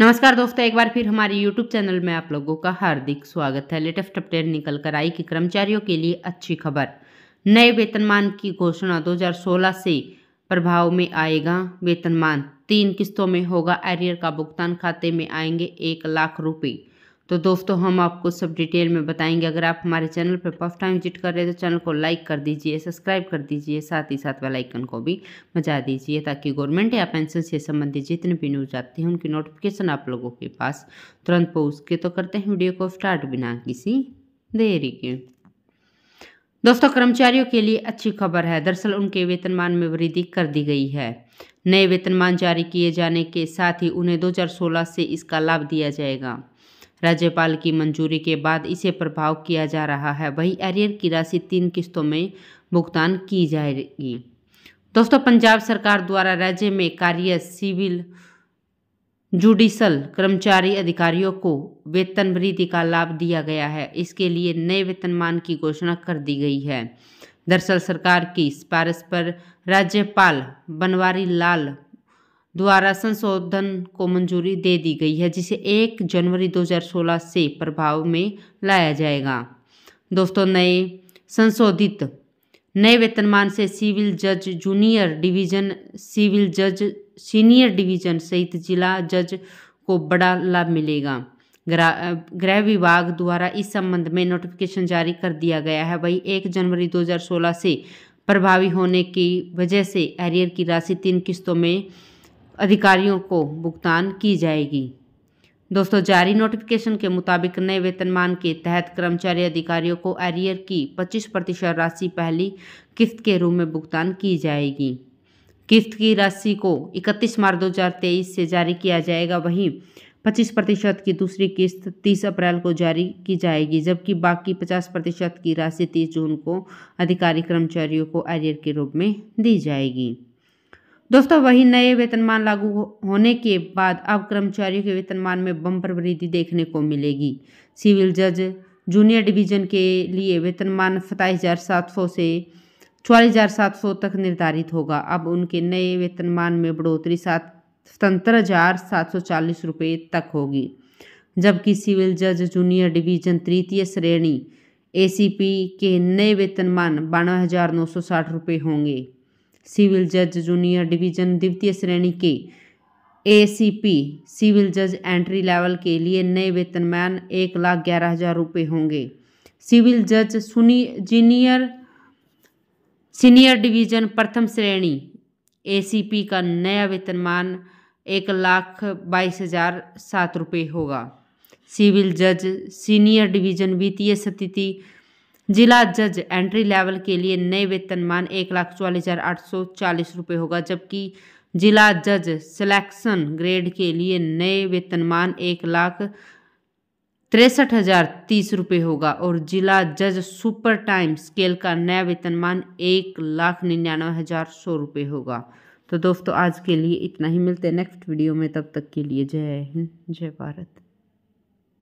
नमस्कार दोस्तों एक बार फिर हमारे YouTube चैनल में आप लोगों का हार्दिक स्वागत है लेटेस्ट अपडेट निकल कर आई कि कर्मचारियों के लिए अच्छी खबर नए वेतनमान की घोषणा 2016 से प्रभाव में आएगा वेतनमान तीन किस्तों में होगा एरियर का भुगतान खाते में आएंगे एक लाख रुपये तो दोस्तों हम आपको सब डिटेल में बताएंगे अगर आप हमारे चैनल पर फर्स्ट टाइम विजिट कर रहे हैं तो चैनल को लाइक कर दीजिए सब्सक्राइब कर दीजिए साथ ही साथ वाला आइकन को भी बजा दीजिए ताकि गवर्नमेंट या पेंशन से संबंधित जितने भी न्यूज आती हैं उनकी नोटिफिकेशन आप लोगों के पास तुरंत पहुँच के तो करते हैं वीडियो को स्टार्ट बिना किसी देरी के दोस्तों कर्मचारियों के लिए अच्छी खबर है दरअसल उनके वेतनमान में वृद्धि कर दी गई है नए वेतनमान जारी किए जाने के साथ ही उन्हें 2016 से इसका लाभ दिया जाएगा राज्यपाल की मंजूरी के बाद इसे प्रभाव किया जा रहा है वही एरियर की राशि तीन किस्तों में भुगतान की जाएगी दोस्तों पंजाब सरकार द्वारा राज्य में कार्य सिविल जुडिशल कर्मचारी अधिकारियों को वेतन वृद्धि का लाभ दिया गया है इसके लिए नए वेतनमान की घोषणा कर दी गई है दरअसल सरकार की सिफारिश पर राज्यपाल बनवारी लाल द्वारा संशोधन को मंजूरी दे दी गई है जिसे 1 जनवरी 2016 से प्रभाव में लाया जाएगा दोस्तों नए संशोधित नए वेतनमान से सिविल जज जूनियर डिवीजन सिविल जज सीनियर डिवीजन सहित जिला जज को बड़ा लाभ मिलेगा गृह विभाग द्वारा इस संबंध में नोटिफिकेशन जारी कर दिया गया है वही एक जनवरी 2016 से प्रभावी होने की वजह से एरियर की राशि तीन किस्तों में अधिकारियों को भुगतान की जाएगी दोस्तों जारी नोटिफिकेशन के मुताबिक नए वेतनमान के तहत कर्मचारी अधिकारियों को एरियर की 25 प्रतिशत राशि पहली किस्त के रूप में भुगतान की जाएगी किस्त की राशि को 31 मार्च 2023 से जारी किया जाएगा वहीं 25 प्रतिशत की दूसरी किस्त 30 अप्रैल को जारी की जाएगी जबकि बाकी 50 प्रतिशत की राशि 30 जून को अधिकारी कर्मचारियों को एरियर के रूप में दी जाएगी दोस्तों वही नए वेतनमान लागू होने के बाद अब कर्मचारियों के वेतनमान में बम्पर वृद्धि देखने को मिलेगी सिविल जज जूनियर डिवीजन के लिए वेतनमान सताईस हज़ार सात सौ से चौलीस हज़ार सात सौ तक निर्धारित होगा अब उनके नए वेतनमान में बढ़ोतरी सात सतर हज़ार सात सौ चालीस रुपये तक होगी जबकि सिविल जज जूनियर डिवीजन तृतीय श्रेणी एसीपी के नए वेतनमान बानवे हज़ार नौ सौ साठ रुपये होंगे सिविल जज जूनियर डिवीजन द्वितीय श्रेणी के एसीपी सिविल जज एंट्री लेवल के लिए नए वेतनमान एक लाख ग्यारह हज़ार रुपये होंगे सिविल जज सुनी जीनियर सीनियर डिवीजन प्रथम श्रेणी एसीपी का नया वेतनमान एक लाख बाईस हज़ार सात रुपये होगा सिविल जज सीनियर डिवीजन वित्तीय स्थिति जिला जज एंट्री लेवल के लिए नए वेतनमान एक लाख चौवालीस हज़ार आठ सौ चालीस रुपये होगा जबकि जिला जज सिलेक्शन ग्रेड के लिए नए वेतनमान एक लाख तिरसठ हज़ार तीस रुपये होगा और जिला जज सुपर टाइम स्केल का नया वेतनमान एक लाख निन्यानवे हज़ार सौ रुपये होगा तो दोस्तों आज के लिए इतना ही मिलते हैं नेक्स्ट वीडियो में तब तक के लिए जय हिंद जय भारत